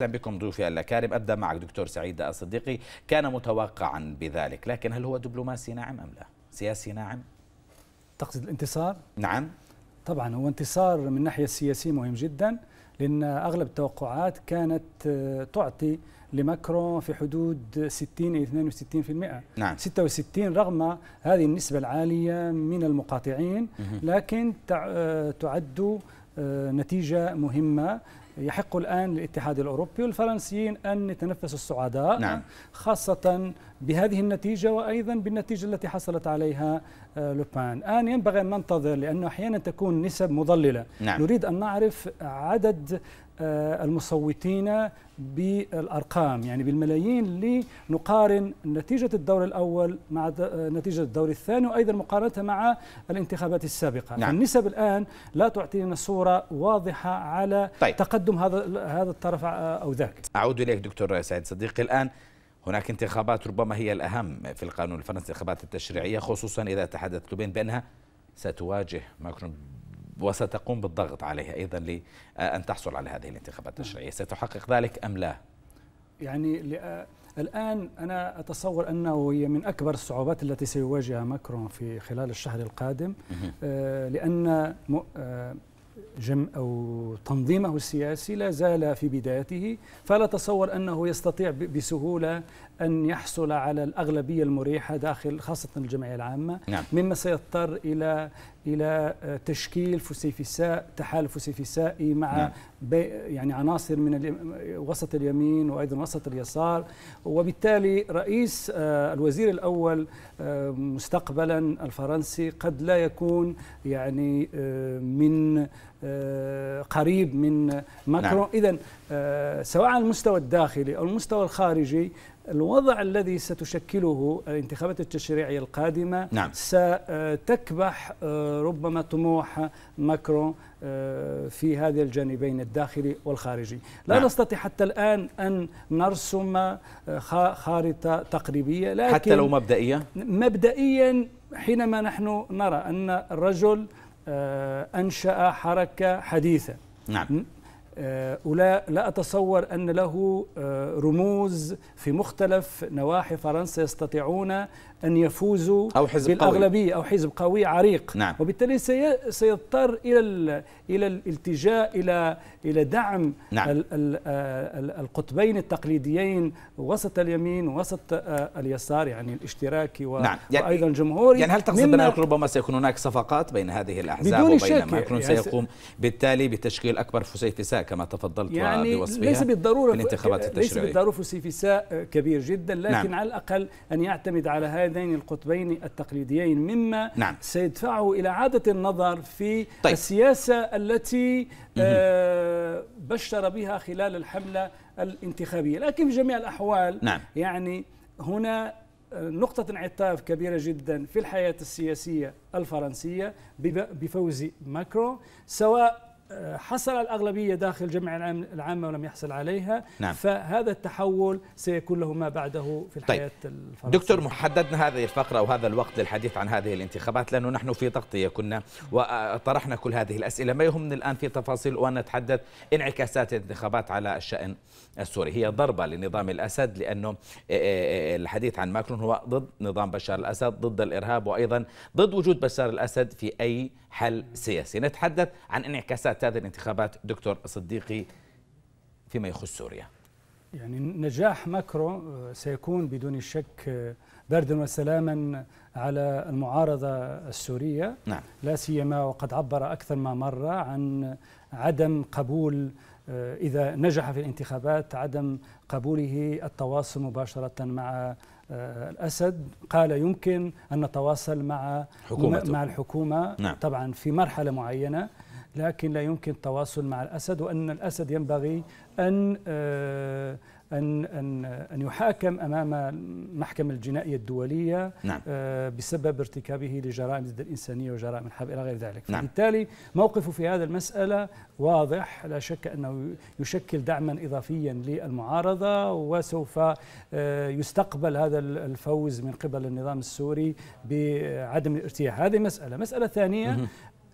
اهلا بكم ضيوفي الاكارم ابدا معك دكتور سعيد الصديقي كان متوقعا بذلك لكن هل هو دبلوماسي ناعم ام لا سياسي ناعم تقصد الانتصار نعم طبعا هو انتصار من الناحيه السياسيه مهم جدا لان اغلب التوقعات كانت آه، تعطي لماكرون في حدود 60 الى 62% نعم 66 رغم هذه النسبه العاليه من المقاطعين لكن آه، تعد آه، نتيجة مهمة يحق الآن للاتحاد الأوروبي والفرنسيين أن يتنفسوا السعداء نعم. خاصة بهذه النتيجة وأيضا بالنتيجة التي حصلت عليها آه، لوبان الآن ينبغي أن ننتظر لأنه أحيانا تكون نسب مضللة نعم. نريد أن نعرف عدد آه، المصوتين بالأرقام يعني بالملايين لنقارن نتيجة الدور الأول مع آه، نتيجة الدور الثاني وأيضا مقارنتها مع الانتخابات السابقة نعم. النسب الآن لا تعطينا صورة واضحة على طيب. تقدم هذا هذا الطرف آه، أو ذاك أعود إليك دكتور سعيد صديقي الآن هناك انتخابات ربما هي الأهم في القانون الفرنسي الانتخابات التشريعية خصوصا إذا تحدثت بين بأنها ستواجه ماكرون وستقوم بالضغط عليها أيضا لأن آه، تحصل على هذه الانتخابات نعم. التشريعية ستحقق ذلك أم لا؟ يعني آه، الآن أنا أتصور أنه هي من أكبر الصعوبات التي سيواجهها ماكرون في خلال الشهر القادم آه، لأن جم أو تنظيمه السياسي لا زال في بدايته فلا تصور أنه يستطيع بسهولة أن يحصل على الأغلبية المريحة داخل خاصة الجمعية العامة نعم. مما سيضطر إلى إلى تشكيل فسيفساء تحالف فسيفسائي مع نعم. يعني عناصر من وسط اليمين وأيضا وسط اليسار وبالتالي رئيس آه، الوزير الأول آه، مستقبلا الفرنسي قد لا يكون يعني آه، من قريب من نعم. ماكرون نعم. إذا سواء على المستوى الداخلي أو المستوى الخارجي الوضع الذي ستشكله الانتخابات التشريعية القادمة نعم. ستكبح آه، ربما طموح ماكرون آه، في هذا الجانبين الداخلي والخارجي لا نعم. نستطيع حتى الآن أن نرسم آه، خارطة تقريبية لكن حتى لو مبدئية؟ مبدئيا حينما نحن نرى أن الرجل أنشأ حركة حديثة نعم آه، ولا لا أتصور أن له آه، رموز في مختلف نواحي فرنسا يستطيعون أن يفوزوا أو حزب بالأغلبية قوي. أو حزب قوي عريق نعم. وبالتالي سيضطر إلى إلى الالتجاء إلى إلى دعم نعم. آه، القطبين التقليديين وسط اليمين وسط اليسار يعني الاشتراكي و نعم. يعني وأيضا الجمهوري يعني هل تقصد ان ربما سيكون هناك صفقات بين هذه الأحزاب وبين شك. ماكرون يعني سيقوم بالتالي بتشكيل أكبر فسيفساء كما تفضلت يعني بوصفها ليس بالضرورة في الانتخابات التشريعية ليس بالضرورة سيفساء آه، كبير جدا لكن نعم. على الأقل أن يعتمد على هذين القطبين التقليديين مما نعم. سيدفعه إلى عادة النظر في طيب. السياسة التي آه بشر بها خلال الحملة الانتخابية لكن في جميع الأحوال نعم. يعني هنا آه، نقطة انعطاف كبيرة جدا في الحياة السياسية الفرنسية بفوز ماكرون سواء حصل الأغلبية داخل جمع العامة ولم يحصل عليها نعم. فهذا التحول سيكون له ما بعده في طيب. الحياة طيب. الفرنسية دكتور حددنا هذه الفقرة وهذا الوقت للحديث عن هذه الانتخابات لأنه نحن في تغطية كنا وطرحنا كل هذه الأسئلة ما يهمنا الآن في تفاصيل ونتحدث انعكاسات الانتخابات على الشأن السوري هي ضربة لنظام الأسد لأنه إيه، إيه، إيه، الحديث عن ماكرون هو ضد نظام بشار الأسد ضد الإرهاب وأيضا ضد وجود بشار الأسد في أي حل سياسي نتحدث عن انعكاسات هذه الانتخابات دكتور صديقي فيما يخص سوريا يعني نجاح ماكرو آه، سيكون بدون شك آه، بردا وسلاما على المعارضة السورية نعم. لا سيما وقد عبر أكثر ما مرة عن عدم قبول آه، إذا نجح في الانتخابات عدم قبوله التواصل مباشرة مع آه، الأسد قال يمكن أن نتواصل مع مع الحكومة نعم. طبعا في مرحلة معينة لكن لا يمكن التواصل مع الأسد وأن الأسد ينبغي أن آه، أن أن أن يحاكم أمام المحكمة الجنائية الدولية نعم. آه، بسبب ارتكابه لجرائم ضد الإنسانية وجرائم الحرب إلى غير ذلك نعم. فبالتالي موقفه في هذا المسألة واضح لا شك أنه يشكل دعما إضافيا للمعارضة وسوف آه، يستقبل هذا الفوز من قبل النظام السوري بعدم الارتياح هذه مسألة مسألة ثانية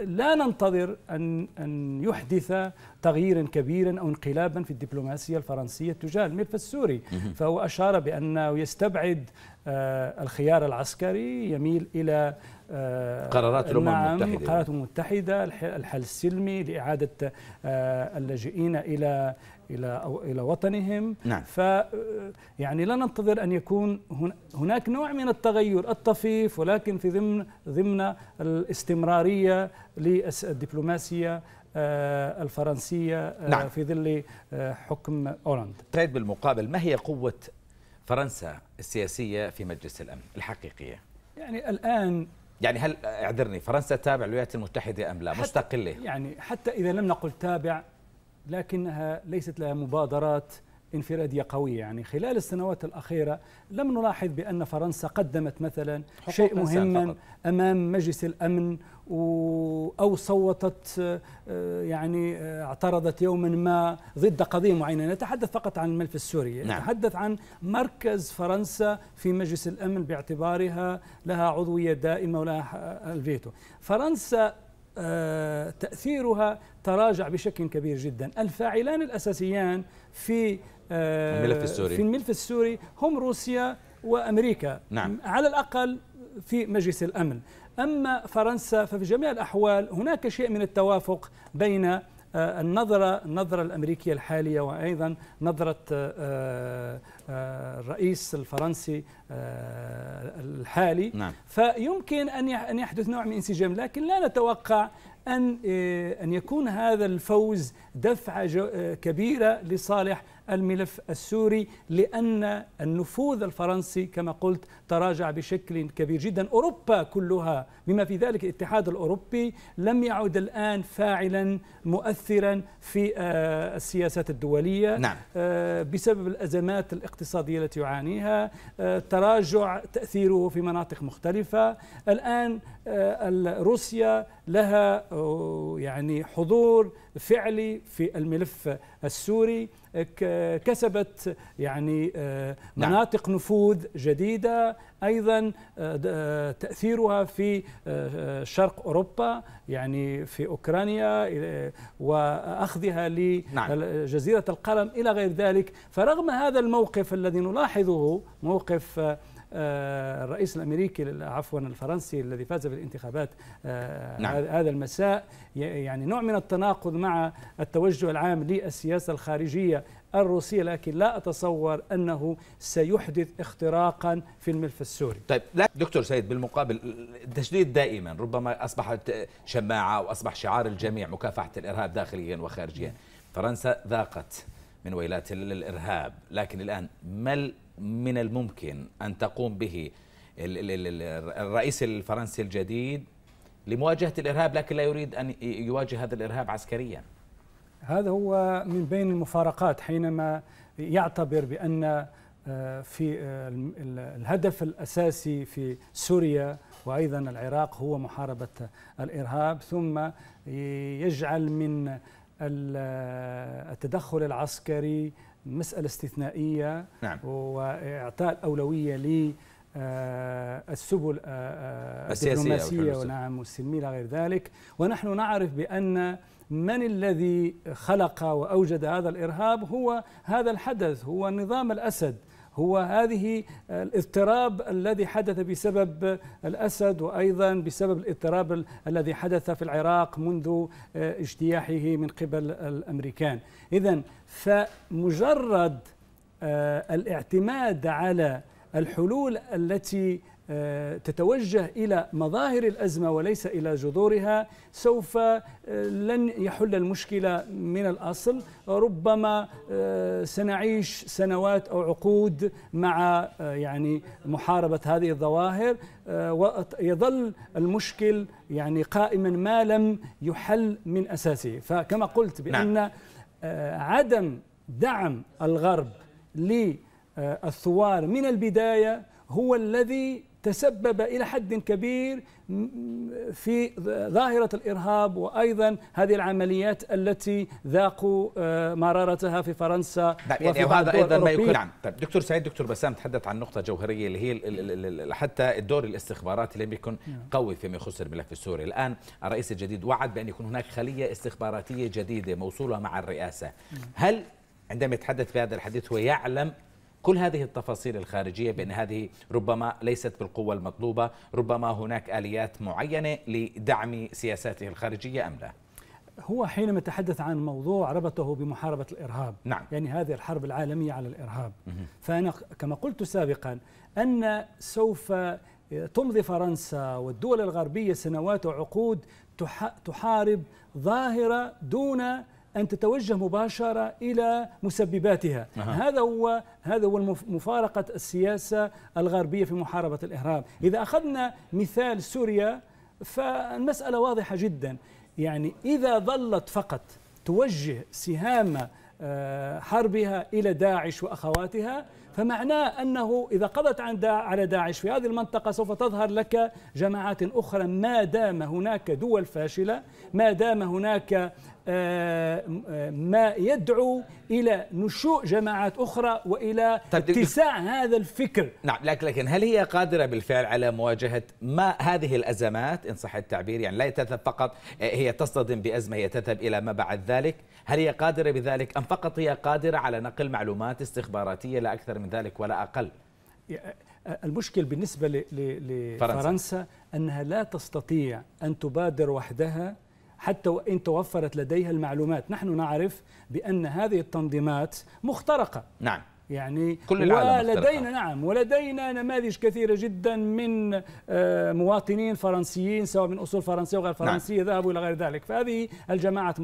لا ننتظر أن أن يحدث تغييرا كبيرا أو انقلابا في الدبلوماسية الفرنسية تجاه الملف السوري فهو أشار بأنه يستبعد آه، الخيار العسكري يميل إلى آه، قرارات الأمم نعم المتحدة قرارات المتحدة الحل السلمي لإعادة آه، اللاجئين إلى إلى أو إلى وطنهم نعم. ف يعني لا ننتظر أن يكون هناك نوع من التغير الطفيف ولكن في ضمن ضمن الاستمرارية للدبلوماسية آه، الفرنسية آه، نعم. في ظل آه، حكم أولاند طيب بالمقابل ما هي قوة فرنسا السياسية في مجلس الأمن الحقيقية يعني الآن يعني هل اعذرني فرنسا تابع الولايات المتحدة أم لا مستقلة يعني حتى إذا لم نقل تابع لكنها ليست لها مبادرات انفراديه قويه يعني خلال السنوات الاخيره لم نلاحظ بان فرنسا قدمت مثلا شيء مهما امام مجلس الامن او صوتت آه، يعني آه، اعترضت يوما ما ضد قضيه معينه نتحدث فقط عن الملف السوري نعم. نتحدث عن مركز فرنسا في مجلس الامن باعتبارها لها عضويه دائمه ولها الفيتو فرنسا تأثيرها تراجع بشكل كبير جدا الفاعلان الأساسيان في آه، الملف السوري في الملف السوري هم روسيا وأمريكا نعم. على الأقل في مجلس الأمن أما فرنسا ففي جميع الأحوال هناك شيء من التوافق بين آه، النظرة النظرة الأمريكية الحالية وأيضا نظرة آه، آه، الرئيس الفرنسي آه، الحالي نعم. فيمكن أن يحدث نوع من انسجام لكن لا نتوقع أن آه، أن يكون هذا الفوز دفعة كبيرة لصالح الملف السوري لأن النفوذ الفرنسي كما قلت تراجع بشكل كبير جدا أوروبا كلها بما في ذلك الاتحاد الأوروبي لم يعد الآن فاعلا مؤثرا في السياسات الدولية نعم. بسبب الأزمات الاقتصادية الاقتصادية التي يعانيها آه، تراجع تأثيره في مناطق مختلفة الآن آه، روسيا لها آه، يعني حضور فعلي في الملف السوري آه، كسبت يعني نعم. مناطق نفوذ جديدة أيضا تأثيرها في شرق أوروبا يعني في أوكرانيا وأخذها لجزيرة نعم. القلم إلى غير ذلك فرغم هذا الموقف الذي نلاحظه موقف آه، الرئيس الامريكي عفوا الفرنسي الذي فاز بالانتخابات آه، نعم. هذا المساء يعني نوع من التناقض مع التوجه العام للسياسه الخارجيه الروسية لكن لا أتصور أنه سيحدث اختراقا في الملف السوري طيب لا دكتور سيد بالمقابل التشديد دائما ربما أصبحت شماعة وأصبح شعار الجميع مكافحة الإرهاب داخليا وخارجيا فرنسا ذاقت من ويلات الإرهاب لكن الآن ما من الممكن أن تقوم به الرئيس الفرنسي الجديد لمواجهة الإرهاب لكن لا يريد أن يواجه هذا الإرهاب عسكريا هذا هو من بين المفارقات حينما يعتبر بأن آه، في آه، الهدف الأساسي في سوريا وأيضا العراق هو محاربة الإرهاب ثم يجعل من التدخل العسكري مسألة استثنائية نعم. وإعطاء الأولوية للسبل آه، آه، آه، الدبلوماسية ونعم والسلمية غير ذلك ونحن نعرف بأن من الذي خلق وأوجد هذا الإرهاب هو هذا الحدث هو نظام الأسد هو هذه آه، الاضطراب الذي حدث بسبب الأسد وأيضا بسبب الاضطراب الذي حدث في العراق منذ آه، اجتياحه من قبل الأمريكان إذا فمجرد آه، الاعتماد على الحلول التي آه، تتوجه الى مظاهر الازمه وليس الى جذورها سوف آه، لن يحل المشكله من الاصل ربما آه، سنعيش سنوات او عقود مع يعني محاربه هذه الظواهر ويظل المشكل يعني قائما ما لم يحل من اساسه فكما قلت بان نعم. عدم دعم الغرب للثوار من البدايه هو الذي تسبب إلى حد كبير في ظاهرة الإرهاب وأيضا هذه العمليات التي ذاقوا آه، مرارتها في فرنسا طيب، يعني وهذا أيضا ما يكون نعم طيب دكتور سعيد دكتور بسام تحدث عن نقطة جوهرية اللي هي حتى الدور الاستخباراتي لم نعم. يكن قوي فيما يخص الملف السوري الآن الرئيس الجديد وعد بأن يكون هناك خلية استخباراتية جديدة موصولة مع الرئاسة نعم. هل عندما يتحدث في هذا الحديث هو يعلم كل هذه التفاصيل الخارجية بأن هذه ربما ليست بالقوة المطلوبة ربما هناك آليات معينة لدعم سياساته الخارجية أم لا؟ هو حينما تحدث عن موضوع ربطه بمحاربة الإرهاب نعم. يعني هذه الحرب العالمية على الإرهاب مه. فأنا كما قلت سابقا أن سوف آه، تمضي فرنسا والدول الغربية سنوات وعقود تحارب ظاهرة دون أن تتوجه مباشرة إلى مسبباتها أه. هذا هو هذا هو مفارقة السياسة الغربية في محاربة الإرهاب إذا أخذنا مثال سوريا فالمسألة واضحة جدا يعني إذا ظلت فقط توجه سهام آه، حربها إلى داعش وأخواتها فمعناه أنه إذا قضت عن على داعش في هذه المنطقة سوف تظهر لك جماعات أخرى ما دام هناك دول فاشلة ما دام هناك آه، آه، ما يدعو الى نشوء جماعات اخرى والى طيب، اتساع هذا الفكر نعم لكن هل هي قادره بالفعل على مواجهه ما هذه الازمات ان صح التعبير يعني لا تذهب فقط آه، هي تصطدم بازمه هي تذهب الى ما بعد ذلك هل هي قادره بذلك ام فقط هي قادره على نقل معلومات استخباراتيه لا اكثر من ذلك ولا اقل المشكل بالنسبه لفرنسا انها لا تستطيع ان تبادر وحدها حتى وإن توفرت لديها المعلومات نحن نعرف بأن هذه التنظيمات مخترقة نعم يعني كل العالم ولدينا نعم ولدينا نماذج كثيره جدا من آه، مواطنين فرنسيين سواء من اصول فرنسيه وغير نعم. فرنسيه نعم. ذهبوا الى غير ذلك فهذه الجماعات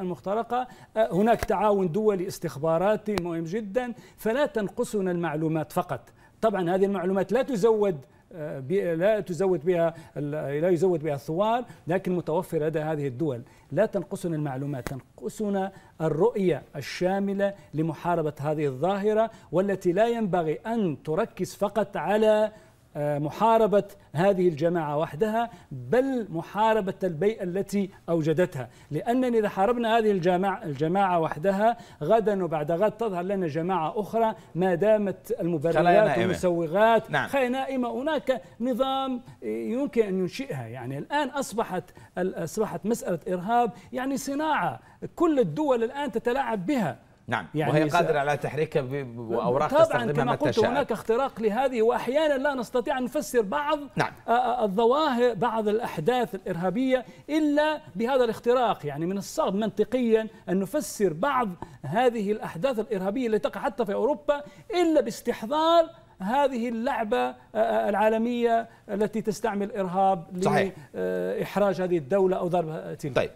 المخترقه آه، هناك تعاون دولي استخباراتي مهم جدا فلا تنقصنا المعلومات فقط طبعا هذه المعلومات لا تزود آه، لا تزود بها لا يزود بها الثوار لكن متوفر لدى هذه الدول لا تنقصنا المعلومات تنقصنا الرؤية الشاملة لمحاربة هذه الظاهرة والتي لا ينبغي أن تركز فقط على آه، محاربة هذه الجماعة وحدها بل محاربة البيئة التي أوجدتها لأنني إذا حاربنا هذه الجماعة, الجماعة وحدها غدا وبعد غد تظهر لنا جماعة أخرى ما دامت المبررات والمسوغات نعم. خلايا نائمة هناك نظام يمكن أن ينشئها يعني الآن أصبحت أصبحت مسألة إرهاب يعني صناعة كل الدول الآن تتلاعب بها نعم يعني وهي قادرة على تحريكها بأوراق تستخدمها طبعا كما قلت هناك اختراق لهذه وأحيانا لا نستطيع أن نفسر بعض نعم. آه، آه، الظواهر بعض الأحداث الإرهابية إلا بهذا الاختراق يعني من الصعب منطقيا أن نفسر بعض هذه الأحداث الإرهابية التي تقع حتى في أوروبا إلا باستحضار هذه اللعبة آه، العالمية التي تستعمل إرهاب لإحراج هذه الدولة أو ضرب تلك طيب